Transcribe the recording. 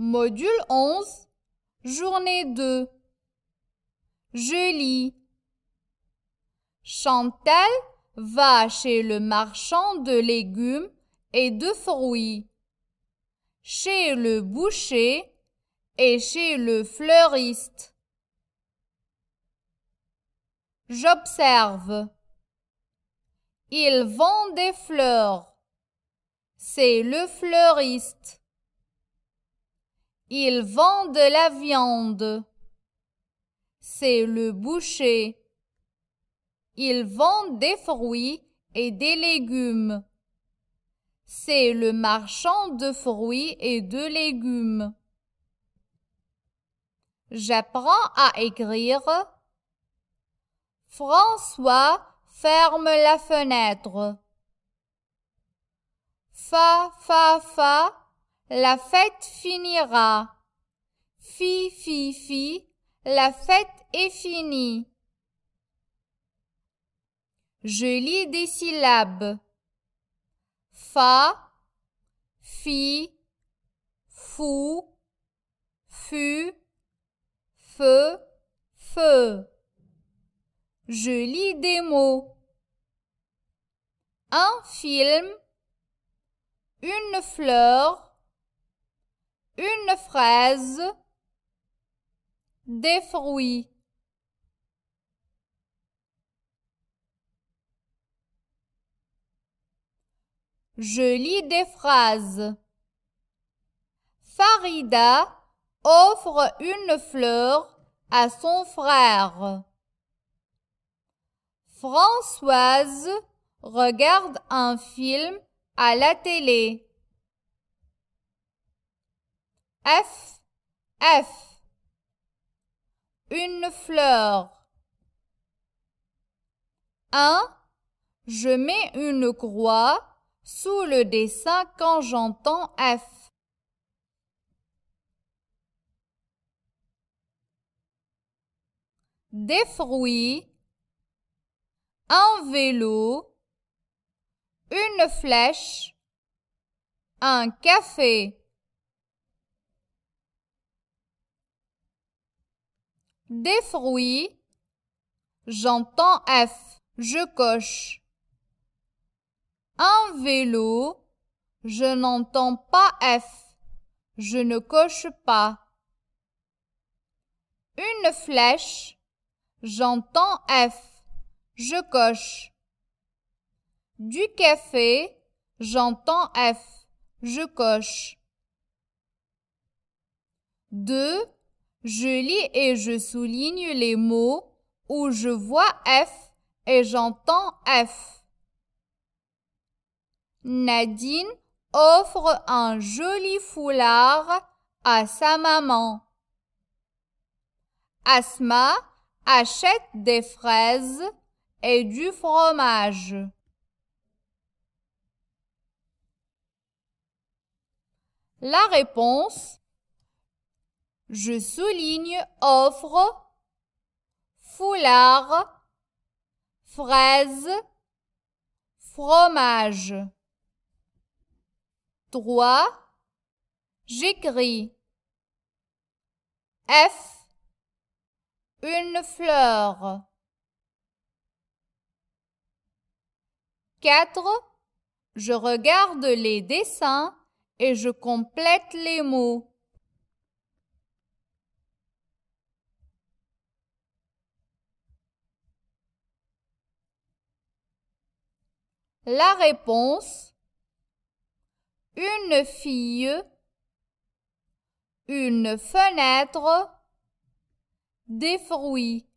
Module 11, journée 2. Je lis. Chantal va chez le marchand de légumes et de fruits, chez le boucher et chez le fleuriste. J'observe. Il vend des fleurs. C'est le fleuriste. Il vend de la viande. C'est le boucher. Il vend des fruits et des légumes. C'est le marchand de fruits et de légumes. J'apprends à écrire. François ferme la fenêtre. Fa, fa, fa, la fête finira. Fi, fi, fi, la fête est finie. Je lis des syllabes. Fa, fi, fou, fu, feu, feu. Je lis des mots. Un film, une fleur, une fraise, des fruits. Je lis des phrases. Farida offre une fleur à son frère. Françoise regarde un film à la télé. F, F. Une fleur. Un, Je mets une croix sous le dessin quand j'entends F. Des fruits. Un vélo. Une flèche. Un café. Des fruits. J'entends F. Je coche. Un vélo. Je n'entends pas F. Je ne coche pas. Une flèche. J'entends F. Je coche. Du café. J'entends F. Je coche. Deux je lis et je souligne les mots où je vois F et j'entends F. Nadine offre un joli foulard à sa maman. Asma achète des fraises et du fromage. La réponse je souligne offre, foulard, fraise, fromage. trois J'écris. F. Une fleur. quatre Je regarde les dessins et je complète les mots. La réponse Une fille, une fenêtre, des fruits.